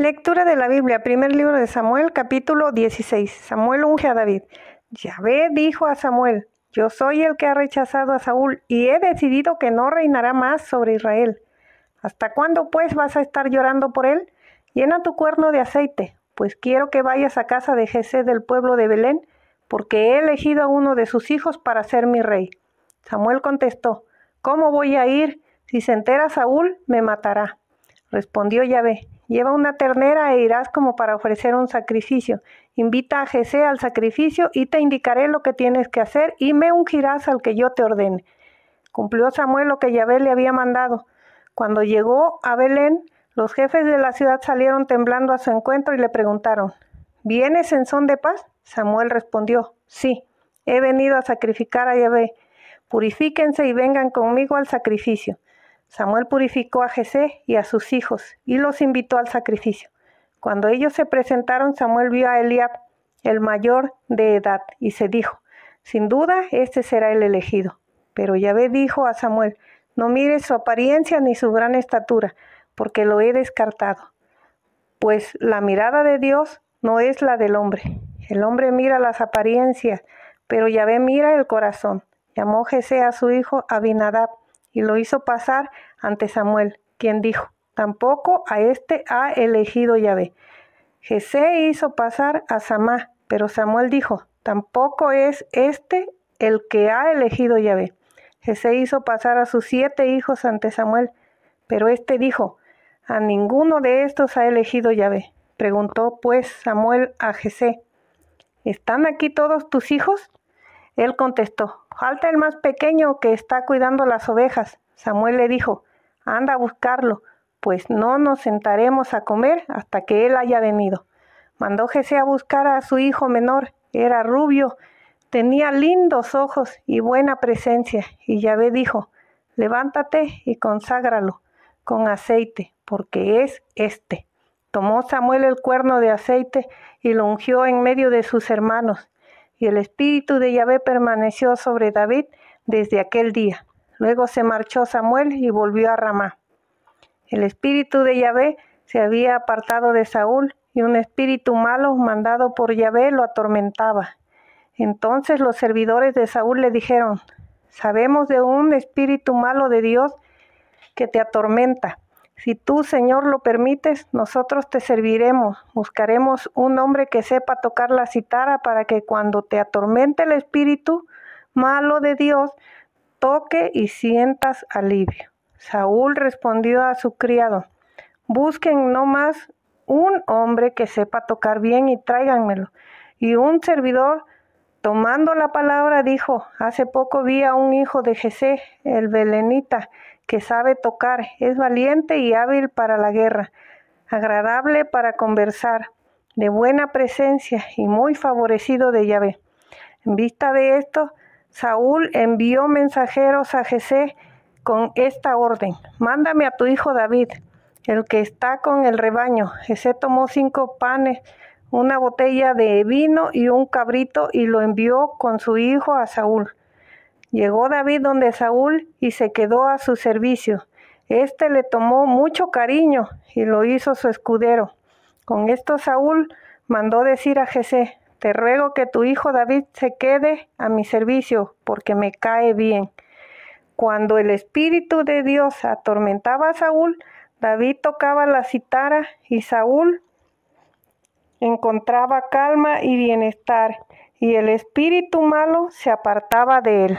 Lectura de la Biblia, primer libro de Samuel, capítulo 16. Samuel unge a David. Yahvé dijo a Samuel, yo soy el que ha rechazado a Saúl y he decidido que no reinará más sobre Israel. ¿Hasta cuándo pues vas a estar llorando por él? Llena tu cuerno de aceite, pues quiero que vayas a casa de Jesé del pueblo de Belén, porque he elegido a uno de sus hijos para ser mi rey. Samuel contestó, ¿cómo voy a ir? Si se entera Saúl, me matará. Respondió Yahvé, Lleva una ternera e irás como para ofrecer un sacrificio. Invita a Jesé al sacrificio y te indicaré lo que tienes que hacer y me ungirás al que yo te ordene. Cumplió Samuel lo que Yahvé le había mandado. Cuando llegó a Belén, los jefes de la ciudad salieron temblando a su encuentro y le preguntaron, ¿Vienes en son de paz? Samuel respondió, sí, he venido a sacrificar a Yahvé. Purifíquense y vengan conmigo al sacrificio. Samuel purificó a Jesé y a sus hijos y los invitó al sacrificio. Cuando ellos se presentaron, Samuel vio a Eliab, el mayor de edad, y se dijo, sin duda, este será el elegido. Pero Yahvé dijo a Samuel, no mires su apariencia ni su gran estatura, porque lo he descartado. Pues la mirada de Dios no es la del hombre. El hombre mira las apariencias, pero Yahvé mira el corazón. Llamó Jesé a su hijo Abinadab y lo hizo pasar ante Samuel, quien dijo, tampoco a este ha elegido Yahvé. Jesé hizo pasar a Samá, pero Samuel dijo, tampoco es este el que ha elegido Yahvé. Jesé hizo pasar a sus siete hijos ante Samuel, pero éste dijo, a ninguno de estos ha elegido Yahvé. Preguntó pues Samuel a Jesé, ¿están aquí todos tus hijos? Él contestó, falta el más pequeño que está cuidando las ovejas. Samuel le dijo, anda a buscarlo, pues no nos sentaremos a comer hasta que él haya venido. Mandó Jesse a buscar a su hijo menor, era rubio, tenía lindos ojos y buena presencia, y Yahvé dijo, levántate y conságralo con aceite, porque es este. Tomó Samuel el cuerno de aceite y lo ungió en medio de sus hermanos, y el espíritu de Yahvé permaneció sobre David desde aquel día. Luego se marchó Samuel y volvió a Ramá. El espíritu de Yahvé se había apartado de Saúl y un espíritu malo mandado por Yahvé lo atormentaba. Entonces los servidores de Saúl le dijeron, sabemos de un espíritu malo de Dios que te atormenta. Si tú, Señor, lo permites, nosotros te serviremos. Buscaremos un hombre que sepa tocar la citara para que cuando te atormente el espíritu malo de Dios, toque y sientas alivio. Saúl respondió a su criado, busquen no más un hombre que sepa tocar bien y tráiganmelo, y un servidor Tomando la palabra dijo, hace poco vi a un hijo de Jesé, el Belenita, que sabe tocar, es valiente y hábil para la guerra, agradable para conversar, de buena presencia y muy favorecido de Yahvé. En vista de esto, Saúl envió mensajeros a Jesé con esta orden, mándame a tu hijo David, el que está con el rebaño. Jesé tomó cinco panes una botella de vino y un cabrito y lo envió con su hijo a Saúl. Llegó David donde Saúl y se quedó a su servicio. Este le tomó mucho cariño y lo hizo su escudero. Con esto Saúl mandó decir a Jesé, te ruego que tu hijo David se quede a mi servicio, porque me cae bien. Cuando el Espíritu de Dios atormentaba a Saúl, David tocaba la citara y Saúl encontraba calma y bienestar, y el espíritu malo se apartaba de él.